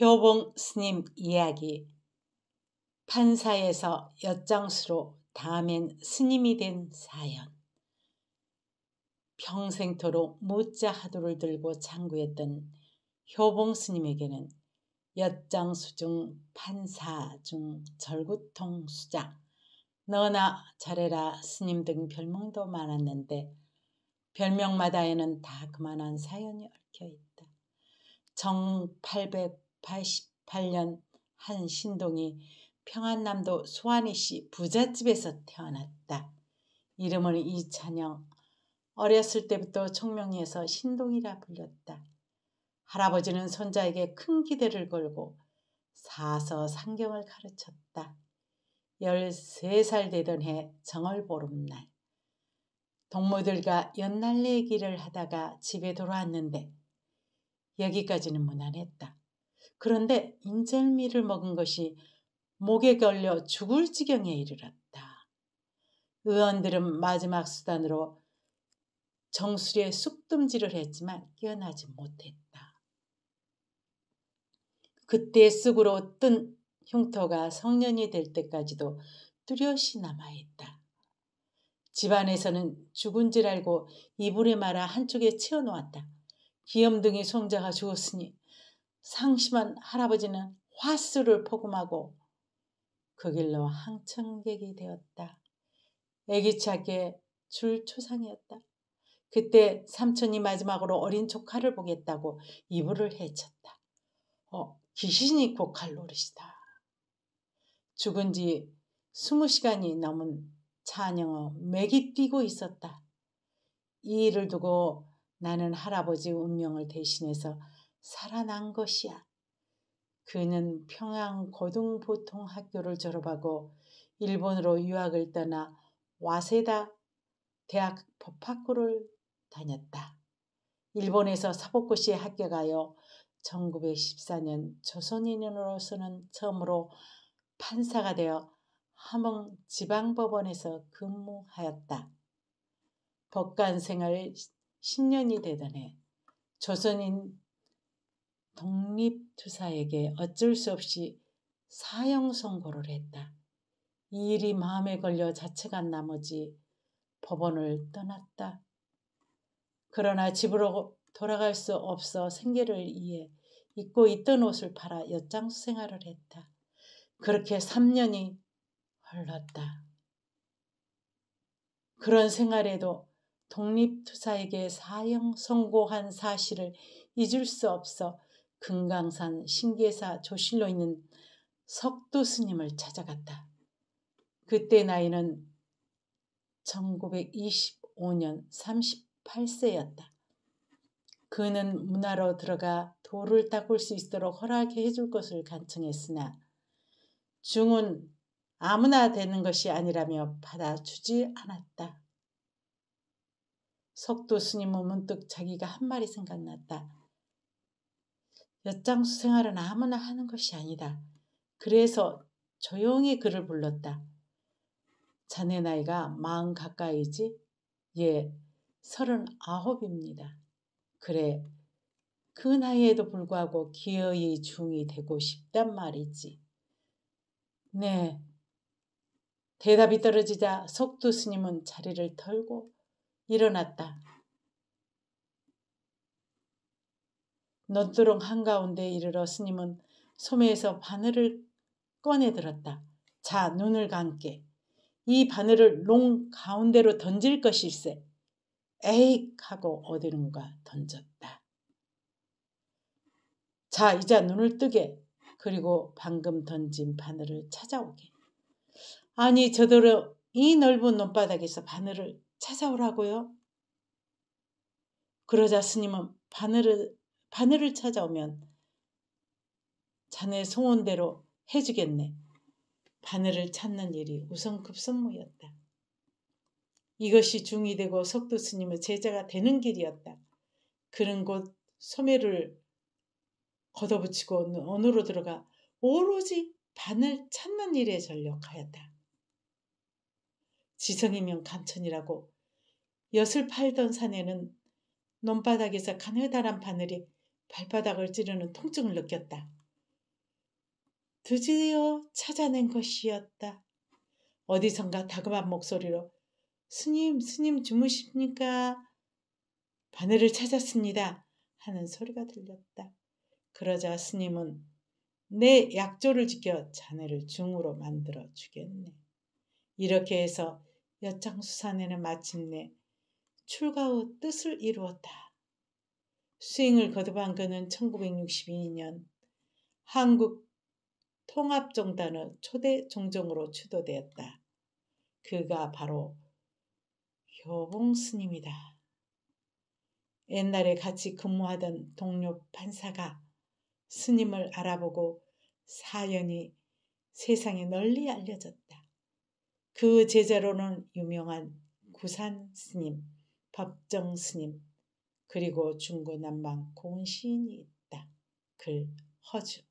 효봉 스님 이야기 판사에서 엿장수로 다음엔 스님이 된 사연 평생토록 모자 하도를 들고 창구했던 효봉 스님에게는 엿장수 중 판사 중 절구통 수장 너나 잘해라 스님 등 별명도 많았는데 별명마다에는 다 그만한 사연이 얽혀있다. 정800 1988년 한 신동이 평안남도 소환이씨 부잣집에서 태어났다. 이름은 이찬영. 어렸을 때부터 청명리에서 신동이라 불렸다. 할아버지는 손자에게 큰 기대를 걸고 사서 상경을 가르쳤다. 13살 되던 해 정월 보름날. 동무들과 연날 얘기를 하다가 집에 돌아왔는데 여기까지는 무난했다. 그런데 인절미를 먹은 것이 목에 걸려 죽을 지경에 이르렀다. 의원들은 마지막 수단으로 정수리에 쑥뜸질을 했지만 깨어나지 못했다. 그때 쑥으로 뜬 흉터가 성년이 될 때까지도 뚜렷이 남아있다. 집안에서는 죽은 줄 알고 이불에 말아 한쪽에 치워놓았다. 기염둥이 송자가 죽었으니 상심한 할아버지는 화수를 포금하고 그 길로 항청객이 되었다. 애기차게 줄 초상이었다. 그때 삼촌이 마지막으로 어린 조카를 보겠다고 이불을 헤쳤다. 어, 귀신이 고칼 로리시다 죽은 지 스무 시간이 넘은 찬영어 맥이 뛰고 있었다. 이 일을 두고 나는 할아버지 운명을 대신해서 살아난 것이야. 그는 평양 고등보통학교를 졸업하고 일본으로 유학을 떠나 와세다 대학 법학고를 다녔다. 일본에서 사법고시에 합격하여 1914년 조선인으로서는 처음으로 판사가 되어 함흥 지방법원에서 근무하였다. 법관 생활 10년이 되던 해 조선인 독립투사에게 어쩔 수 없이 사형 선고를 했다. 이 일이 마음에 걸려 자책한 나머지 법원을 떠났다. 그러나 집으로 돌아갈 수 없어 생계를 위해 입고 있던 옷을 팔아 엿장수 생활을 했다. 그렇게 3년이 흘렀다. 그런 생활에도 독립투사에게 사형 선고한 사실을 잊을 수 없어 금강산 신계사 조실로 있는 석도 스님을 찾아갔다. 그때 나이는 1925년 38세였다. 그는 문화로 들어가 돌을 닦을 수 있도록 허락해 줄 것을 간청했으나 중은 아무나 되는 것이 아니라며 받아주지 않았다. 석도 스님은 문득 자기가 한 말이 생각났다. 엿장수 생활은 아무나 하는 것이 아니다. 그래서 조용히 그를 불렀다. 자네 나이가 마흔 가까이지? 예, 서른아홉입니다. 그래, 그 나이에도 불구하고 기어이 중이 되고 싶단 말이지. 네. 대답이 떨어지자 속두 스님은 자리를 털고 일어났다. 너드렁 한가운데 이르러 스님은 소매에서 바늘을 꺼내 들었다. 자, 눈을 감게. 이 바늘을 롱 가운데로 던질 것일세. 에익 하고 어디론가 던졌다. 자, 이자 눈을 뜨게. 그리고 방금 던진 바늘을 찾아오게. 아니, 저더러 이 넓은 논바닥에서 바늘을 찾아오라고요? 그러자 스님은 바늘을 바늘을 찾아오면 자네 소원대로 해주겠네. 바늘을 찾는 일이 우선급선무였다. 이것이 중이 되고 석도 스님의 제자가 되는 길이었다. 그런곳 소매를 걷어붙이고 언으로 들어가 오로지 바늘 찾는 일에 전력하였다. 지성이면 간천이라고 엿을 팔던 산에는 논바닥에서 가느다란 바늘이 발바닥을 찌르는 통증을 느꼈다. 드디어 찾아낸 것이었다. 어디선가 다급한 목소리로 스님, 스님 주무십니까? 바늘을 찾았습니다. 하는 소리가 들렸다. 그러자 스님은 내 약조를 지켜 자네를 중으로 만들어 주겠네. 이렇게 해서 여창수산에는 마침내 출가 후 뜻을 이루었다. 수행을 거듭한 그는 1962년 한국 통합정단의 초대 종정으로 추도되었다. 그가 바로 효봉 스님이다. 옛날에 같이 근무하던 동료 판사가 스님을 알아보고 사연이 세상에 널리 알려졌다. 그 제자로는 유명한 구산 스님, 법정 스님, 그리고 중고난방 고운 시인이 있다. 글 허즈